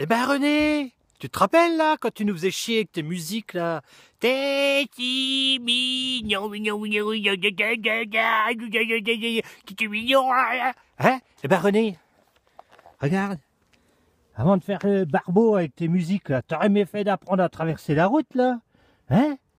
Eh ben René, tu te rappelles là, quand tu nous faisais chier avec tes musiques là T'es si mignon, mignon, mignon, hein, hein? hein Eh ben René, regarde, avant de faire le barbeau avec tes musiques là, t'aurais mieux fait d'apprendre à traverser la route là Hein